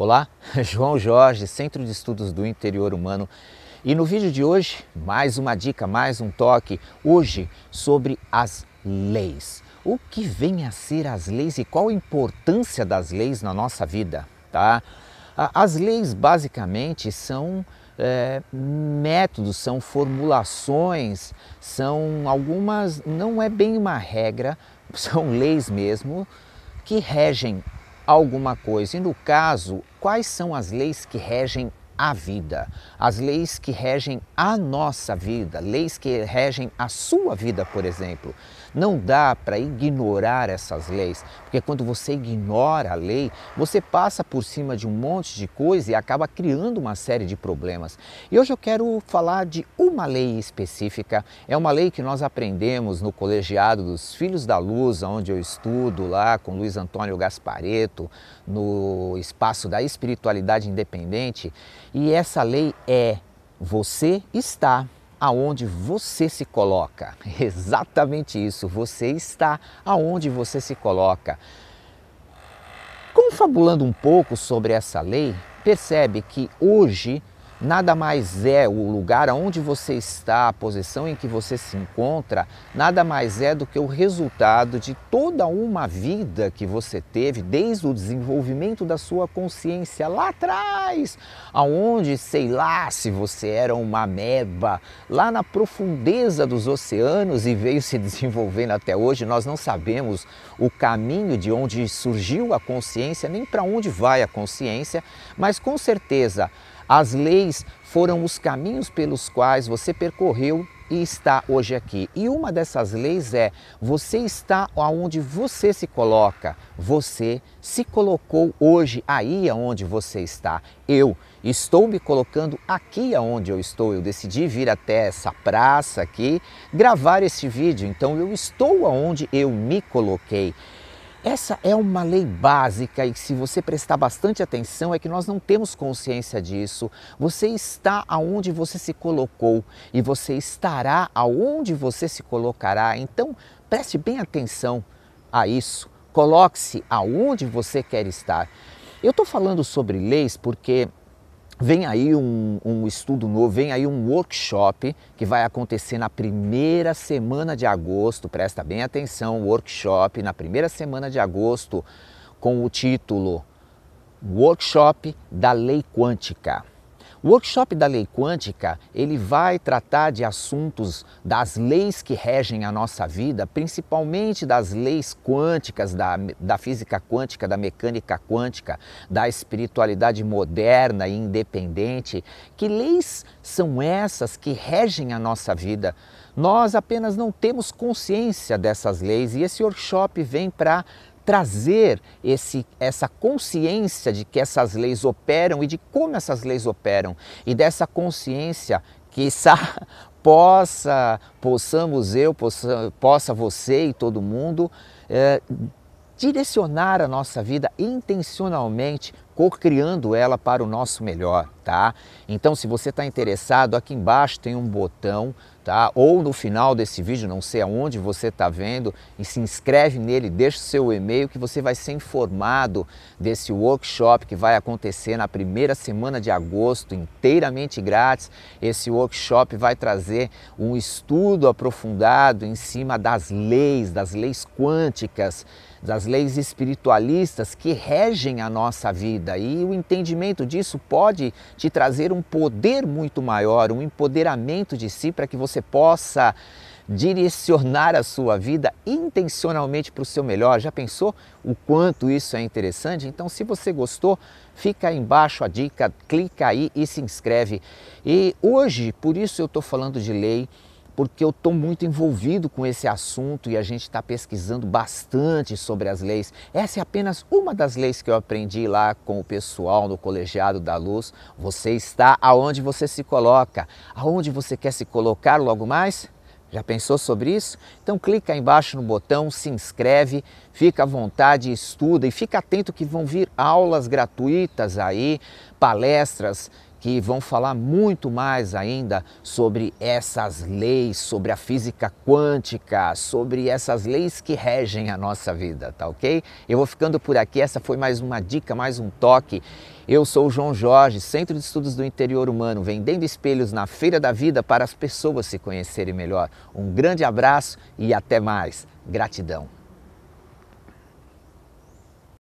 Olá, João Jorge, Centro de Estudos do Interior Humano. E no vídeo de hoje, mais uma dica, mais um toque, hoje sobre as leis. O que vem a ser as leis e qual a importância das leis na nossa vida, tá? As leis basicamente são é, métodos, são formulações, são algumas, não é bem uma regra, são leis mesmo, que regem alguma coisa. E no caso, quais são as leis que regem a vida, as leis que regem a nossa vida, leis que regem a sua vida, por exemplo. Não dá para ignorar essas leis, porque quando você ignora a lei, você passa por cima de um monte de coisa e acaba criando uma série de problemas. E hoje eu quero falar de uma lei específica, é uma lei que nós aprendemos no colegiado dos Filhos da Luz, onde eu estudo lá com Luiz Antônio Gaspareto, no espaço da espiritualidade independente. E essa lei é: você está aonde você se coloca. Exatamente isso. Você está aonde você se coloca. Confabulando um pouco sobre essa lei, percebe que hoje nada mais é o lugar onde você está, a posição em que você se encontra, nada mais é do que o resultado de toda uma vida que você teve desde o desenvolvimento da sua consciência lá atrás, aonde, sei lá, se você era uma meba lá na profundeza dos oceanos e veio se desenvolvendo até hoje, nós não sabemos o caminho de onde surgiu a consciência, nem para onde vai a consciência, mas com certeza as leis foram os caminhos pelos quais você percorreu e está hoje aqui. E uma dessas leis é: você está aonde você se coloca. Você se colocou hoje aí aonde você está. Eu estou me colocando aqui aonde eu estou. Eu decidi vir até essa praça aqui gravar esse vídeo. Então eu estou aonde eu me coloquei. Essa é uma lei básica e se você prestar bastante atenção é que nós não temos consciência disso. Você está aonde você se colocou e você estará aonde você se colocará. Então, preste bem atenção a isso. Coloque-se aonde você quer estar. Eu estou falando sobre leis porque Vem aí um, um, estudo novo, vem aí um workshop que vai acontecer na primeira semana de agosto. Presta bem atenção, workshop na primeira semana de agosto com o título Workshop da Lei Quântica. O workshop da Lei Quântica, ele vai tratar de assuntos das leis que regem a nossa vida, principalmente das leis quânticas, da, da física quântica, da mecânica quântica, da espiritualidade moderna e independente. Que leis são essas que regem a nossa vida? Nós apenas não temos consciência dessas leis e esse workshop vem para trazer esse, essa consciência de que essas leis operam e de como essas leis operam, e dessa consciência que possa, possamos eu, possa, possa você e todo mundo é, direcionar a nossa vida intencionalmente, co-criando ela para o nosso melhor tá? Então, se você está interessado, aqui embaixo tem um botão, tá? Ou no final desse vídeo, não sei aonde você está vendo, e se inscreve nele, deixa o seu e-mail que você vai ser informado desse workshop que vai acontecer na primeira semana de agosto, inteiramente grátis. Esse workshop vai trazer um estudo aprofundado em cima das leis, das leis quânticas, das leis espiritualistas que regem a nossa vida e o entendimento disso pode te trazer um poder muito maior, um empoderamento de si para que você possa direcionar a sua vida intencionalmente para o seu melhor. Já pensou o quanto isso é interessante? Então, se você gostou, fica aí embaixo a dica, clica aí e se inscreve. E hoje, por isso eu estou falando de lei porque eu estou muito envolvido com esse assunto e a gente está pesquisando bastante sobre as leis. Essa é apenas uma das leis que eu aprendi lá com o pessoal no Colegiado da Luz. Você está aonde você se coloca, aonde você quer se colocar logo mais? Já pensou sobre isso? Então clica aí embaixo no botão, se inscreve, fica à vontade, estuda e fica atento que vão vir aulas gratuitas aí, palestras que vão falar muito mais ainda sobre essas leis, sobre a física quântica, sobre essas leis que regem a nossa vida, tá ok? Eu vou ficando por aqui, essa foi mais uma dica, mais um toque. Eu sou o João Jorge, Centro de Estudos do Interior Humano, vendendo espelhos na Feira da Vida para as pessoas se conhecerem melhor. Um grande abraço e até mais. Gratidão.